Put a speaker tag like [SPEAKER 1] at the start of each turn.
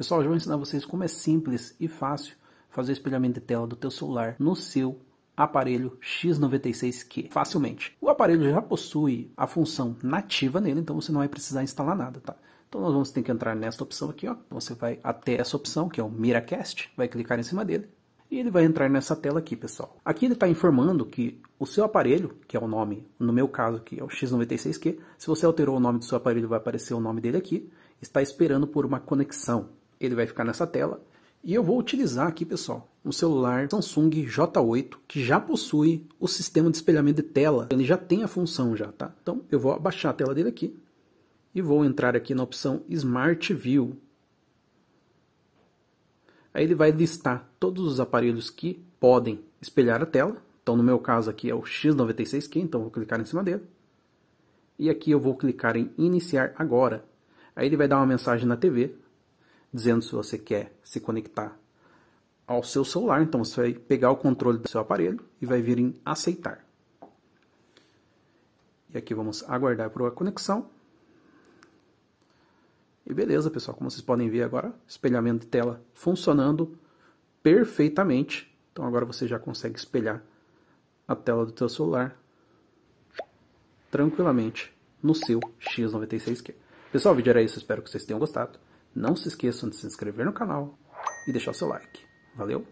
[SPEAKER 1] Pessoal, eu vou ensinar vocês como é simples e fácil fazer o espelhamento de tela do teu celular no seu aparelho X96Q facilmente. O aparelho já possui a função nativa nele, então você não vai precisar instalar nada, tá? Então nós vamos ter que entrar nesta opção aqui, ó. Você vai até essa opção, que é o Miracast, vai clicar em cima dele e ele vai entrar nessa tela aqui, pessoal. Aqui ele está informando que o seu aparelho, que é o nome, no meu caso que é o X96Q, se você alterou o nome do seu aparelho, vai aparecer o nome dele aqui, está esperando por uma conexão ele vai ficar nessa tela. E eu vou utilizar aqui, pessoal, um celular Samsung J8 que já possui o sistema de espelhamento de tela. Ele já tem a função já, tá? Então eu vou abaixar a tela dele aqui e vou entrar aqui na opção Smart View. Aí ele vai listar todos os aparelhos que podem espelhar a tela. Então no meu caso aqui é o X96Q, então vou clicar em cima dele. E aqui eu vou clicar em iniciar agora. Aí ele vai dar uma mensagem na TV, dizendo se você quer se conectar ao seu celular. Então você vai pegar o controle do seu aparelho e vai vir em aceitar. E aqui vamos aguardar para a conexão. E beleza, pessoal, como vocês podem ver agora, espelhamento de tela funcionando perfeitamente. Então agora você já consegue espelhar a tela do seu celular tranquilamente no seu X96Q. Pessoal, o vídeo era isso, espero que vocês tenham gostado. Não se esqueçam de se inscrever no canal e deixar o seu like. Valeu!